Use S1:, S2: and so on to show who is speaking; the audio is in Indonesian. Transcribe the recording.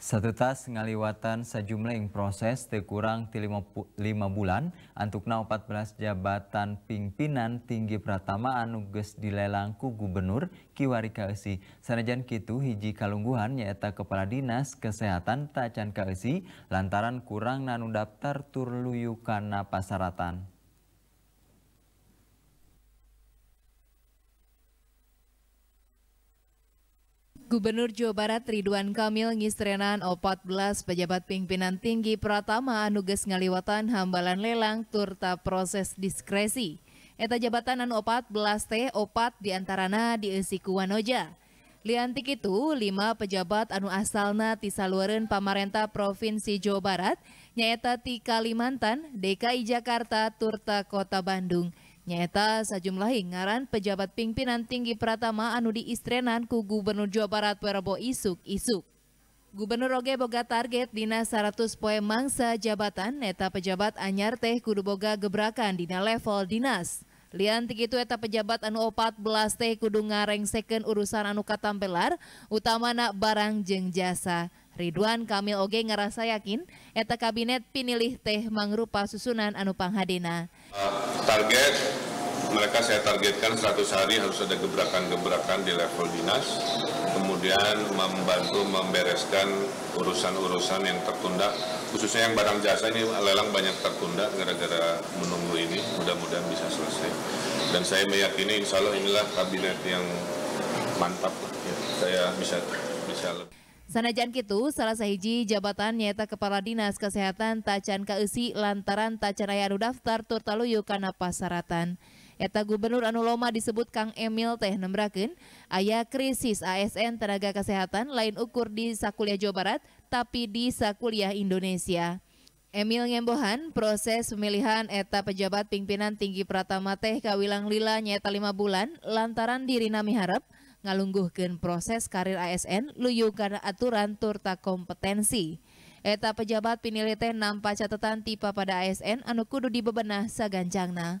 S1: Satu tas ngaliwatan yang proses terkurang lima bulan antukna 14 jabatan pimpinan tinggi pratama uges anu dilelangku gubernur Kiwari Kaesi. Sanajan kitu hiji kalungguhan nyata Kepala Dinas Kesehatan Tacan Kaesi lantaran kurang nanu daftar turluyu karena pasaratan.
S2: Gubernur Jawa Barat Ridwan Kamil ngistrenan o 14 pejabat pimpinan tinggi Pratama Anuges Ngaliwatan Hambalan Lelang Turta Proses Diskresi. Eta jabatan anu 14 teh opat diantarana di Esiku Wanoja. Liantik itu, lima pejabat anu asalna ti saluareun pemerintah Provinsi Jawa Barat, nyaita ti Kalimantan, DKI Jakarta, Turta Kota Bandung, Nyaeta sajumlah hingaran pejabat pimpinan tinggi Pratama anu diistrenan ku Gubernur Jawa Barat Prabowo isuk-isuk. Gubernur Oge boga target dina 100 poe mangsa jabatan eta pejabat anyar teh kudu boga gebrakan dina level dinas. Lian tikitu eta pejabat anu 14 teh kudu ngarengseken urusan anu katampelar, utamana barang jeng jasa. Ridwan Kamil Oge ngerasa yakin eta kabinet pinilih teh mangrupa susunan anu panghadina
S3: Target mereka saya targetkan 100 hari harus ada gebrakan-gebrakan di level dinas, kemudian membantu membereskan urusan-urusan yang tertunda, khususnya yang barang jasa ini lelang banyak tertunda gara-gara menunggu ini, mudah-mudahan bisa selesai. Dan saya meyakini insya Allah inilah kabinet yang mantap, ya, saya bisa bisa lebih.
S2: Sanajan Kitu, salah sahiji jabatan nyata Kepala Dinas Kesehatan Tacan Kaesi lantaran Tacan Aya Daftar Turtaluyu karena Pasaratan. Eta Gubernur Anuloma disebut Kang Emil teh nembraken ayah krisis ASN tenaga kesehatan lain ukur di Sakulia Jawa Barat tapi di Sakulia Indonesia. Emil Ngembohan, proses pemilihan eta pejabat pimpinan tinggi Pratama teh kawilang lila nyeta lima bulan lantaran diri Nami harap ngalungguhkan proses karir ASN luyu karena aturan turta kompetensi. Eta pejabat pinilih teh nampak catatan tipe pada ASN anu kudu dibebenah sagancangna.